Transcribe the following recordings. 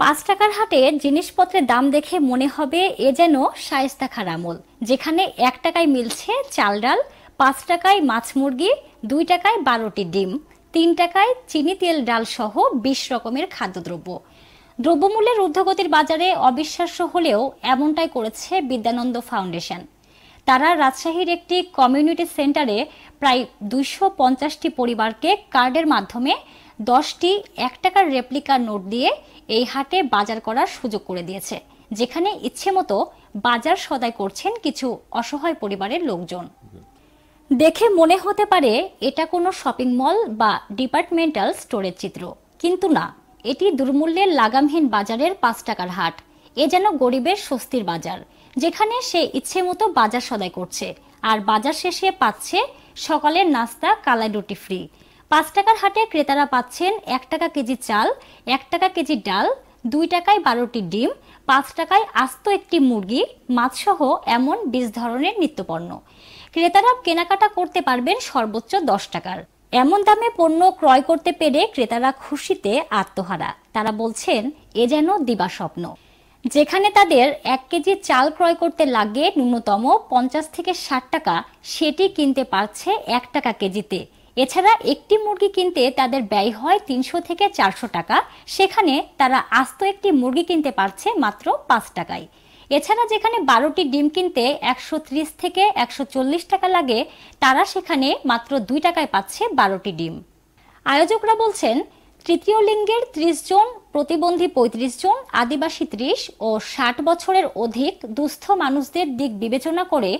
পাঁচ টাকার হাটে জিনিসপত্রের দাম দেখে মনে হবে এ যেন শায়েস্তা খার আমল যেখানে এক টাকায় মিলছে চাল ডাল পাঁচ টাকায় মাছ মুরগি দুই টাকায় বারোটি ডিম তিন টাকায় চিনি তেল ডাল সহ বিশ রকমের খাদ্যদ্রব্য দ্রব্যমূল্যের ঊর্ধ্বগতির বাজারে অবিশ্বাস্য হলেও এমনটাই করেছে বিদ্যানন্দ ফাউন্ডেশন তারা রাজশাহীর একটি কমিউনিটি সেন্টারে প্রায় দুইশো পঞ্চাশটি পরিবারকে কার্ডের মাধ্যমে দশটি এক টাকার রেপ্লিকা নোট দিয়ে এই হাটে বাজার করার সুযোগ করে দিয়েছে যেখানে ইচ্ছে মতো বাজার সদাই করছেন কিছু অসহায় পরিবারের লোকজন দেখে মনে হতে পারে এটা কোনো শপিং মল বা ডিপার্টমেন্টাল স্টোরের চিত্র কিন্তু না এটি দুর্মূল্যের লাগামহীন বাজারের পাঁচ টাকার হাট এ যেন গরিবের স্বস্তির বাজার যেখানে সে ইচ্ছে মতো বাজার সদাই করছে আর বাজার শেষে পাচ্ছে সকালের নাস্তা কালাই রুটি ফ্রি পাঁচ টাকার হাটে ক্রেতারা পাচ্ছেন এক টাকা কেজি চাল এক টাকা কেজি ডাল দুই টাকায় বারোটি ডিম পাঁচ টাকায় আস্ত একটি মুরগি মাছসহ এমন বিশ ধরনের নিত্যপণ্য ক্রেতারা কেনাকাটা করতে পারবেন সর্বোচ্চ দশ টাকার এমন দামে পণ্য ক্রয় করতে পেরে ক্রেতারা খুশিতে আত্মহারা তারা বলছেন এ যেন দিবাস্বপ্ন যেখানে তাদের এক কেজি চাল ক্রয় করতে লাগে ন্যূনতম পঞ্চাশ থেকে ষাট টাকা সেটি কিনতে পারছে এক টাকা কেজিতে এছাড়া একটি মুরগি কিনতে তাদের ব্যয় হয় তিনশো থেকে চারশো টাকা সেখানে তারা আস্ত একটি মুরগি কিনতে পারছে মাত্র পাঁচ টাকায় এছাড়া যেখানে বারোটি ডিম কিনতে একশো থেকে একশো টাকা লাগে তারা সেখানে মাত্র দুই টাকায় পাচ্ছে বারোটি ডিম আয়োজকরা বলছেন তৃতীয় লিঙ্গের ত্রিশ জন প্রতিবন্ধী পঁয়ত্রিশ জন আদিবাসী ত্রিশ ও ষাট বছরের অধিক দুস্থ মানুষদের দিক বিবেচনা করে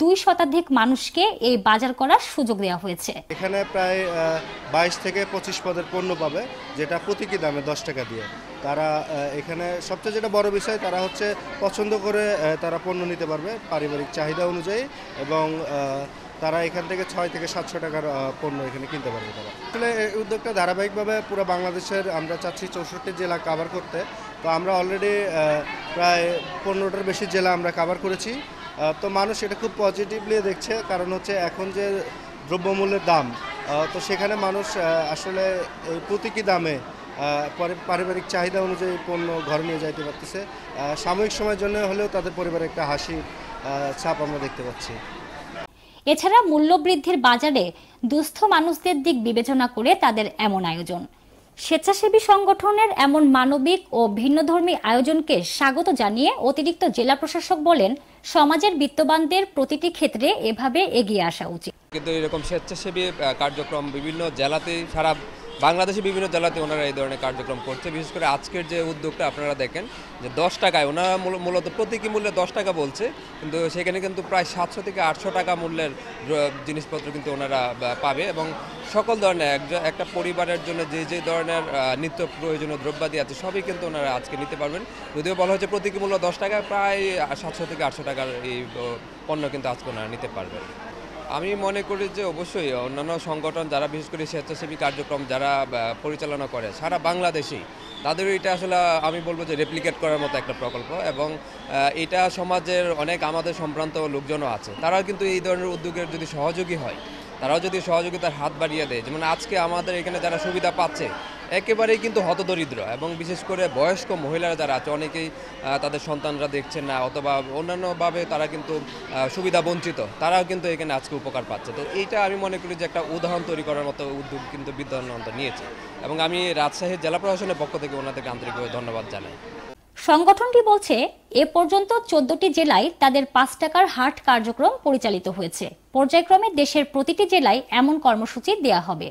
দুই শতাধিক মানুষকে এই বাজার করার সুযোগ দেওয়া হয়েছে এখানে প্রায় বাইশ থেকে পঁচিশ পদের পণ্য পাবে যেটা প্রতীকী দামে দশ টাকা দিয়ে তারা এখানে সবচেয়ে যেটা বড় বিষয় তারা হচ্ছে পছন্দ করে তারা পণ্য নিতে পারবে পারিবারিক চাহিদা অনুযায়ী এবং তারা এখান থেকে ছয় থেকে সাতশো টাকার পণ্য এখানে কিনতে পারবে তারা আসলে এই উদ্যোগটা ধারাবাহিকভাবে পুরো বাংলাদেশের আমরা চাচ্ছি চৌষট্টি জেলা কাভার করতে তো আমরা অলরেডি প্রায় পনেরোটার বেশি জেলা আমরা কাভার করেছি তো মানুষ এটা খুব পজিটিভলি দেখছে কারণ হচ্ছে এখন যে দ্রব্যমূল্যের দাম তো সেখানে মানুষ আসলে এই প্রতীকী দামে পারিবারিক চাহিদা অনুযায়ী পণ্য ঘর নিয়ে যাইতে পারতেছে সাময়িক সময়ের জন্য হলেও তাদের পরিবারে একটা হাসির ছাপ আমরা দেখতে পাচ্ছি এছাড়া মূল্যবৃদ্ধির বাজারে দুস্থ মানুষদের দিক বিবেচনা করে তাদের এমন আয়োজন স্বেচ্ছাসেবী সংগঠনের এমন মানবিক ও ভিন্নধর্মী আয়োজনকে স্বাগত জানিয়ে অতিরিক্ত জেলা প্রশাসক বলেন সমাজের বিত্তবানদের প্রতিটি ক্ষেত্রে এভাবে এগিয়ে আসা উচিত কিন্তু এরকম স্বেচ্ছাসেবী কার্যক্রম বিভিন্ন জেলাতেই সারা বাংলাদেশে বিভিন্ন জেলাতে ওনারা এই ধরনের কার্যক্রম করছে বিশেষ করে আজকের যে উদ্যোগটা আপনারা দেখেন যে দশ টাকায় ওনারা মূলত প্রতীকী মূল্যে দশ টাকা বলছে কিন্তু সেখানে কিন্তু প্রায় সাতশো থেকে আটশো টাকা মূল্যের জিনিসপত্র কিন্তু ওনারা পাবে এবং সকল ধরনের একটা পরিবারের জন্য যে যে ধরনের নিত্য প্রয়োজনীয় দ্রব্যাদি আছে সবই কিন্তু ওনারা আজকে নিতে পারবেন যদিও বলা হচ্ছে প্রতীকী মূল্য দশ টাকা প্রায় সাতশো থেকে আটশো টাকার এই পণ্য কিন্তু আজকে ওনারা নিতে পারবেন আমি মনে করি যে অবশ্যই অন্যান্য সংগঠন যারা বিশেষ করে স্বেচ্ছাসেবী কার্যক্রম যারা পরিচালনা করে সারা বাংলাদেশেই তাদের এটা আসলে আমি বলবো যে রেপ্লিকেট করার মতো একটা প্রকল্প এবং এটা সমাজের অনেক আমাদের সম্ভ্রান্ত লোকজনও আছে তারা কিন্তু এই ধরনের উদ্যোগের যদি সহযোগী হয় তারাও যদি সহযোগিতার হাত বাড়িয়ে দেয় যেমন আজকে আমাদের এখানে যারা সুবিধা পাচ্ছে একেবারেই কিন্তু হতদরিদ্র এবং বিশেষ করে বয়স্ক মহিলারা যারা আছে অনেকেই তাদের সন্তানরা দেখছেন না অথবা অন্যান্যভাবে তারা কিন্তু সুবিধা বঞ্চিত তারাও কিন্তু এখানে আজকে উপকার পাচ্ছে তো এইটা আমি মনে করি যে একটা উদাহরণ তৈরি করার মতো উদ্যোগ কিন্তু বিদ্যানন্দ নিয়েছে এবং আমি রাজশাহীর জেলা প্রশাসনের পক্ষ থেকে ওনাদেরকে আন্তরিকভাবে ধন্যবাদ জানাই সংগঠনটি বলছে এ পর্যন্ত চোদ্দটি জেলায় তাদের পাঁচ টাকার হাট কার্যক্রম পরিচালিত হয়েছে পর্যায়ক্রমে দেশের প্রতিটি জেলায় এমন কর্মসূচি দেয়া হবে